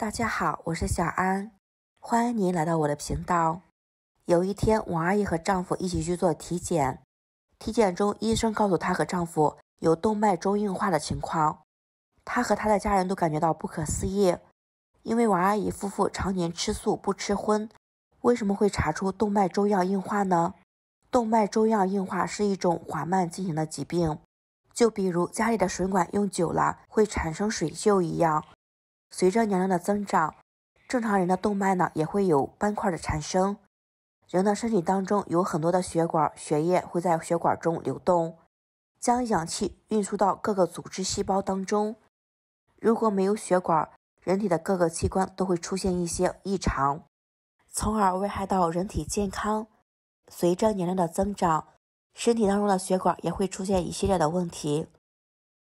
大家好，我是小安，欢迎您来到我的频道。有一天，王阿姨和丈夫一起去做体检，体检中医生告诉她和丈夫有动脉粥硬化的情况，她和她的家人都感觉到不可思议，因为王阿姨夫妇常年吃素不吃荤，为什么会查出动脉粥样硬化呢？动脉粥样硬化是一种缓慢进行的疾病，就比如家里的水管用久了会产生水锈一样。随着年龄的增长，正常人的动脉呢也会有斑块的产生。人的身体当中有很多的血管，血液会在血管中流动，将氧气运输到各个组织细胞当中。如果没有血管，人体的各个器官都会出现一些异常，从而危害到人体健康。随着年龄的增长，身体当中的血管也会出现一系列的问题。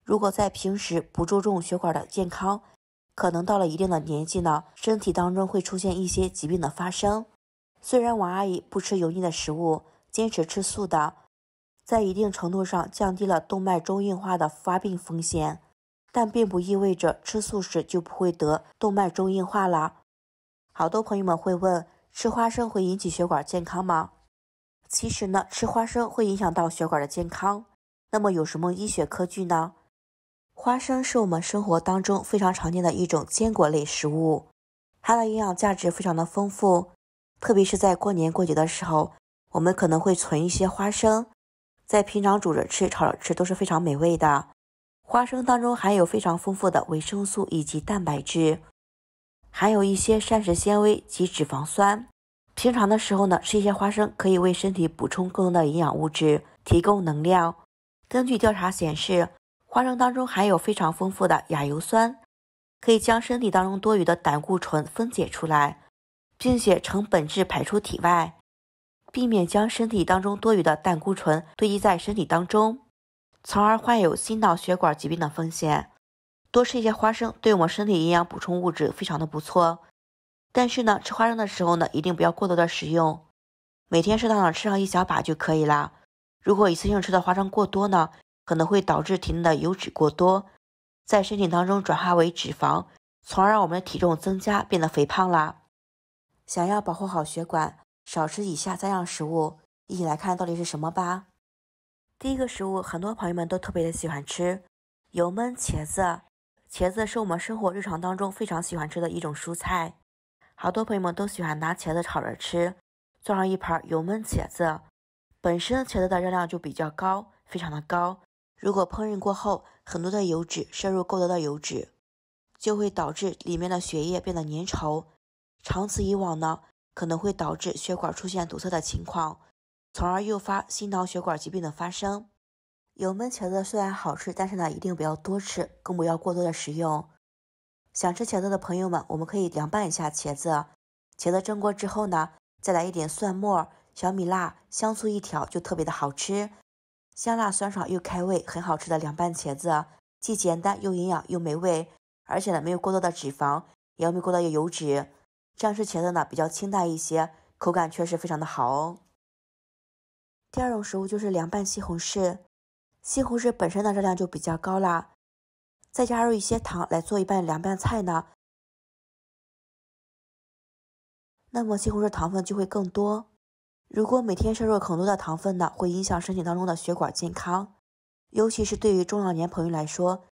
如果在平时不注重血管的健康，可能到了一定的年纪呢，身体当中会出现一些疾病的发生。虽然王阿姨不吃油腻的食物，坚持吃素的，在一定程度上降低了动脉粥硬化的发病风险，但并不意味着吃素食就不会得动脉粥硬化了。好多朋友们会问，吃花生会引起血管健康吗？其实呢，吃花生会影响到血管的健康。那么有什么医学科据呢？花生是我们生活当中非常常见的一种坚果类食物，它的营养价值非常的丰富，特别是在过年过节的时候，我们可能会存一些花生，在平常煮着吃、炒着吃都是非常美味的。花生当中含有非常丰富的维生素以及蛋白质，含有一些膳食纤维及脂肪酸。平常的时候呢，吃一些花生可以为身体补充更多的营养物质，提供能量。根据调查显示。花生当中含有非常丰富的亚油酸，可以将身体当中多余的胆固醇分解出来，并且成本质排出体外，避免将身体当中多余的胆固醇堆积在身体当中，从而患有心脑血管疾病的风险。多吃一些花生，对我们身体营养补充物质非常的不错。但是呢，吃花生的时候呢，一定不要过多的食用，每天适当的吃上一小把就可以了。如果一次性吃的花生过多呢？可能会导致体内的油脂过多，在身体当中转化为脂肪，从而让我们的体重增加，变得肥胖啦。想要保护好血管，少吃以下三样食物，一起来看到底是什么吧。第一个食物，很多朋友们都特别的喜欢吃油焖茄子。茄子是我们生活日常当中非常喜欢吃的一种蔬菜，好多朋友们都喜欢拿茄子炒着吃，做上一盘油焖茄子。本身茄子的热量就比较高，非常的高。如果烹饪过后，很多的油脂摄入过多的油脂，就会导致里面的血液变得粘稠，长此以往呢，可能会导致血管出现堵塞的情况，从而诱发心脑血管疾病的发生。油焖茄子虽然好吃，但是呢，一定不要多吃，更不要过多的食用。想吃茄子的朋友们，我们可以凉拌一下茄子，茄子蒸过之后呢，再来一点蒜末、小米辣、香醋一调，就特别的好吃。香辣酸爽又开胃，很好吃的凉拌茄子，既简单又营养又美味，而且呢没有过多的脂肪，也没有过多的油脂，这样吃茄子呢比较清淡一些，口感确实非常的好哦。第二种食物就是凉拌西红柿，西红柿本身的热量就比较高啦，再加入一些糖来做一拌凉拌菜呢，那么西红柿糖分就会更多。如果每天摄入很多的糖分呢，会影响身体当中的血管健康，尤其是对于中老年朋友来说，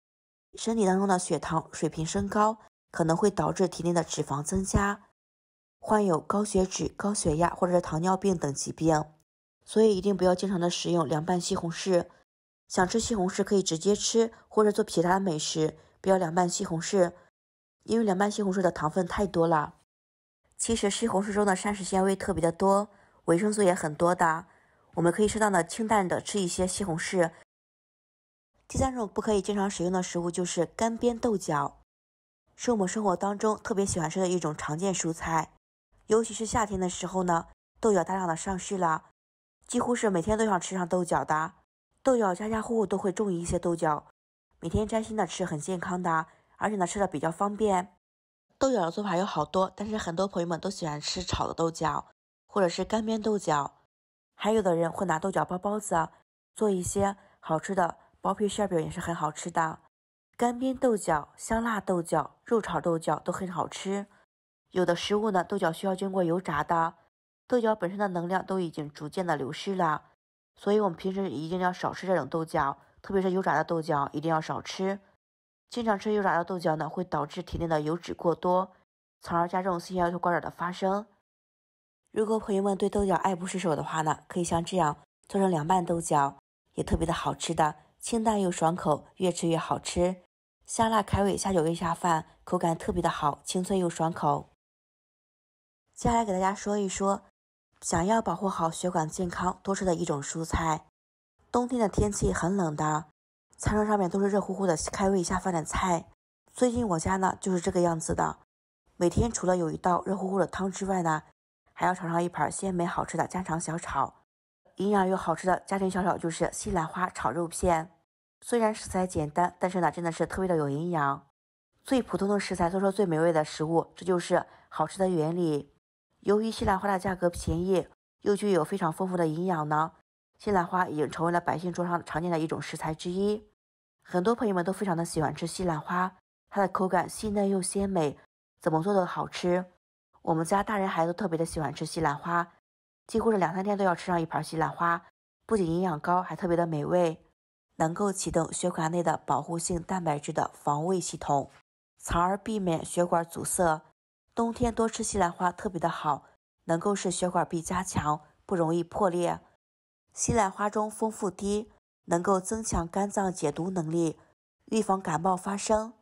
身体当中的血糖水平升高，可能会导致体内的脂肪增加，患有高血脂、高血压或者糖尿病等疾病，所以一定不要经常的食用凉拌西红柿。想吃西红柿可以直接吃，或者做其他的美食，不要凉拌西红柿，因为凉拌西红柿的糖分太多了。其实西红柿中的膳食纤维特别的多。维生素也很多的，我们可以适当的清淡的吃一些西红柿。第三种不可以经常食用的食物就是干煸豆角，是我们生活当中特别喜欢吃的一种常见蔬菜，尤其是夏天的时候呢，豆角大量的上市了，几乎是每天都想吃上豆角的。豆角家家户户都会种一些豆角，每天摘新的吃很健康的，而且呢吃的比较方便。豆角的做法有好多，但是很多朋友们都喜欢吃炒的豆角。或者是干煸豆角，还有的人会拿豆角包包子做一些好吃的薄皮馅饼也是很好吃的。干煸豆角、香辣豆角、肉炒豆角都很好吃。有的食物呢，豆角需要经过油炸的，豆角本身的能量都已经逐渐的流失了，所以我们平时一定要少吃这种豆角，特别是油炸的豆角一定要少吃。经常吃油炸的豆角呢，会导致体内的油脂过多，从而加重心血管、高的发生。如果朋友们对豆角爱不释手的话呢，可以像这样做成凉拌豆角，也特别的好吃的，清淡又爽口，越吃越好吃，香辣开胃，下酒又下饭，口感特别的好，清脆又爽口。接下来给大家说一说，想要保护好血管健康，多吃的一种蔬菜。冬天的天气很冷的，餐桌上面都是热乎乎的开胃下饭的菜。最近我家呢就是这个样子的，每天除了有一道热乎乎的汤之外呢。还要尝上一盘鲜美好吃的家常小炒，营养又好吃的家庭小炒就是西兰花炒肉片。虽然食材简单，但是呢真的是特别的有营养。最普通的食材做出最美味的食物，这就是好吃的原理。由于西兰花的价格便宜，又具有非常丰富的营养呢，西兰花已经成为了百姓桌上常见的一种食材之一。很多朋友们都非常的喜欢吃西兰花，它的口感细嫩又鲜美，怎么做都好吃。我们家大人孩子特别的喜欢吃西兰花，几乎是两三天都要吃上一盘西兰花。不仅营养高，还特别的美味，能够启动血管内的保护性蛋白质的防卫系统，从而避免血管阻塞。冬天多吃西兰花特别的好，能够使血管壁加强，不容易破裂。西兰花中丰富低，能够增强肝脏解毒能力，预防感冒发生。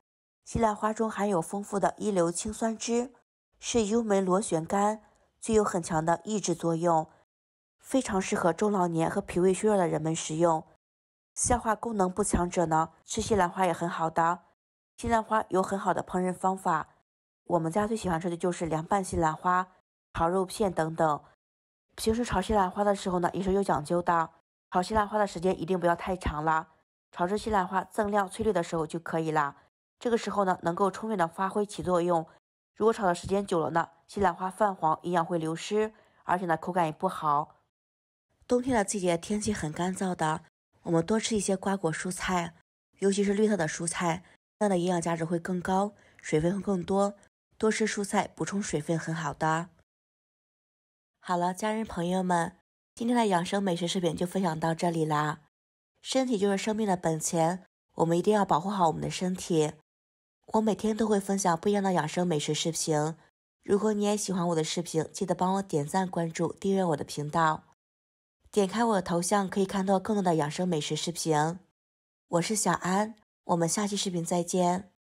西兰花中含有丰富的一流青酸酯。是幽门螺旋杆具有很强的抑制作用，非常适合中老年和脾胃虚弱的人们食用。消化功能不强者呢，吃西兰花也很好的。西兰花有很好的烹饪方法，我们家最喜欢吃的就是凉拌西兰花、炒肉片等等。平时炒西兰花的时候呢，也是有讲究的。炒西兰花的时间一定不要太长了，炒至西兰花锃亮翠绿的时候就可以了。这个时候呢，能够充分的发挥起作用。如果炒的时间久了呢，西兰花泛黄，营养会流失，而且呢口感也不好。冬天的季节天气很干燥的，我们多吃一些瓜果蔬菜，尤其是绿色的蔬菜，它的营养价值会更高，水分会更多。多吃蔬菜补充水分很好的。好了，家人朋友们，今天的养生美食视频就分享到这里啦。身体就是生命的本钱，我们一定要保护好我们的身体。我每天都会分享不一样的养生美食视频，如果你也喜欢我的视频，记得帮我点赞、关注、订阅我的频道。点开我的头像可以看到更多的养生美食视频。我是小安，我们下期视频再见。